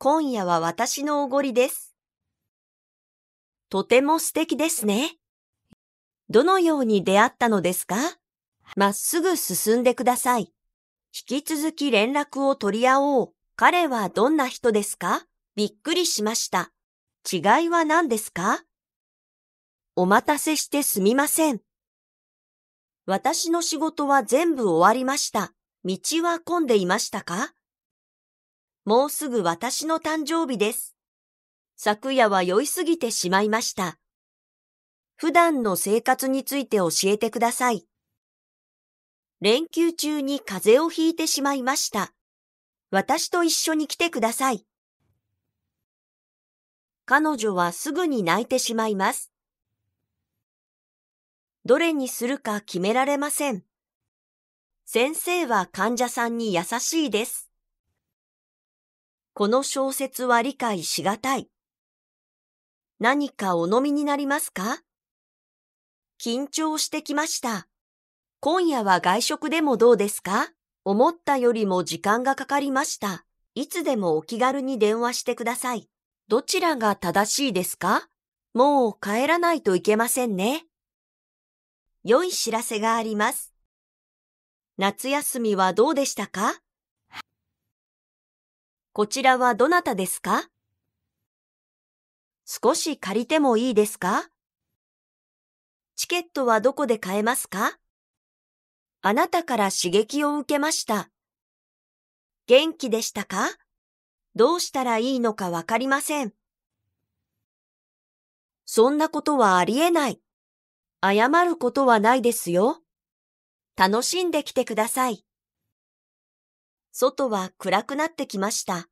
今夜は私のおごりです。とても素敵ですね。どのように出会ったのですかまっすぐ進んでください。引き続き連絡を取り合おう。彼はどんな人ですかびっくりしました。違いは何ですかお待たせしてすみません。私の仕事は全部終わりました。道は混んでいましたかもうすぐ私の誕生日です。昨夜は酔いすぎてしまいました。普段の生活について教えてください。連休中に風邪をひいてしまいました。私と一緒に来てください。彼女はすぐに泣いてしまいます。どれにするか決められません。先生は患者さんに優しいです。この小説は理解しがたい。何かお飲みになりますか緊張してきました。今夜は外食でもどうですか思ったよりも時間がかかりました。いつでもお気軽に電話してください。どちらが正しいですかもう帰らないといけませんね。良い知らせがあります。夏休みはどうでしたかこちらはどなたですか少し借りてもいいですかチケットはどこで買えますかあなたから刺激を受けました。元気でしたかどうしたらいいのかわかりません。そんなことはありえない。謝ることはないですよ。楽しんできてください。外は暗くなってきました。